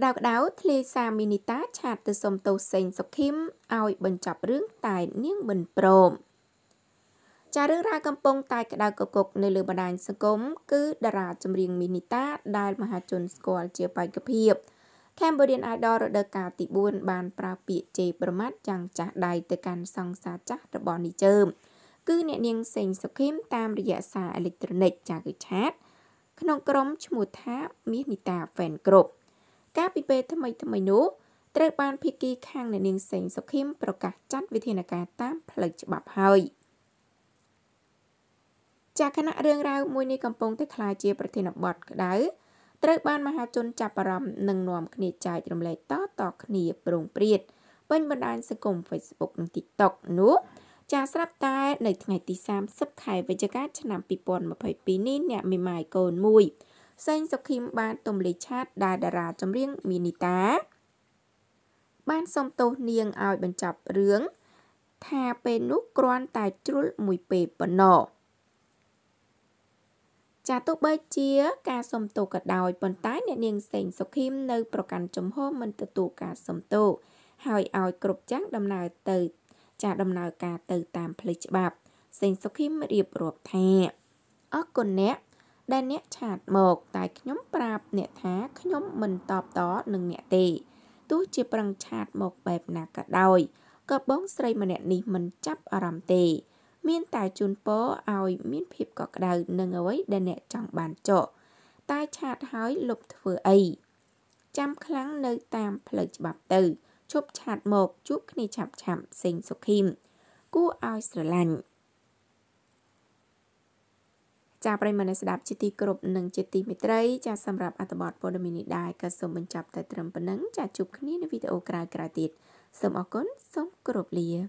ក្តៅក្តៅធ្លាយសារមីនីតាឆាតទៅសុំទោសសេងសុខឹមឲ្យបញ្ចប់រឿងតែនាងមិនព្រមចារឿងរ៉ាវកំពុងតែក្តៅកគុកនៅលើបណ្ដាញសង្គមគឺតារាចម្រៀងមីនីតា ដែលមហាជនស្គាល់ជាបេក្ខភាព Cambodian Idol រដូវកាលទី4បាន ប្រើពាក្យជេរប្រមាថយ៉ាងចាស់ដៃទៅកាន់សង្សារចាស់របស់នីជើម គឺ អ្នកនាងសេងសុខឹមតាមរយៈសារអេឡិចត្រូនិក ចាគឺឆាតក្នុងក្រុមឈ្មោះថាមាសនីតា Fan Group កាលពីពេលថ្មីថ្មីនោះត្រូវបានភិគី ខាងអ្នកនាងសេងសុខៀមប្រកាសចាត់វិធានការតាមផ្លូវច្បាប់ហើយចាក់គណៈរឿងរ៉ាវមួយនេះកំពុងតែក្លាយជា ប្រធានបទក្តៅត្រូវបានមហាជនចាប់អារម្មណ៍និងនាំគ្នាចែករំលែកតតគ្នាប្រងព្រាតពេញបណ្ដាញសង្គម Facebook និង TikTok នោះ ចាស្រាប់តែនៅថ្ងៃទី30ខែវិច្ឆិកាឆ្នាំ2022នេះអ្នកមេម៉ាយកូនមួយសេងសុខីមបានទំលេចឆាតដែលតារាចម្រៀងមីនីតា បានសុំទោសនាងឲ្យបញ្ចប់រឿង ថាពេលនោះគ្រាន់តែជ្រុលមួយពេលប៉ុណ្ណោះចាទោះបីជាការសុំទោសក៏ដោយប៉ុន្តែ អ្នកនាងសេងសុខីមនៅប្រកាន់ចំហមិនទទួលការសុំទោសហើយឲ្យគ្រប់ចាំង ដំណើរទៅចាដំណើរការទៅតាមផ្លូវច្បាប់សេងសុខីមរៀបរាប់ថាអរគុណអ្នកដែលអ្នកឆាតមក តែខ្ញុំប្រាប់អ្នកថាខ្ញុំមិនតបតនឹងអ្នកទេទោះជាប្រឹងឆាតមកបែបណាក៏ដោយក៏បងស្រីម្នាក់នេះមិនចាប់អារម្មណ៍ទេ មានតែជូនពរឲ្យមានភាពកក់ក្ដៅនឹងអ្វីដែលអ្នកចង់បានចោតែឆាតហើយលុបធ្វើអីចាំខ្លាំងនៅ តាមផ្លូវច្បាប់ទៅឈប់ឆាតមក ជួបគ្នាឆាប់ឆាប់សេងសុខីមគួរឲ្យស្រឡាញ់ចាប្រិមនស្ដាប់ជាទីគោរពនិងជាទីមេត្រីចាសម្រាប់អត្ថបទព័ត៌មាននេះដែរក៏សូមបញ្ចប់តែត្រឹមប៉ុណ្ណឹងចាជួបគ្នានៅវីដេអូក្រោយៗទៀតសូមអរគុណសូមគោរពលា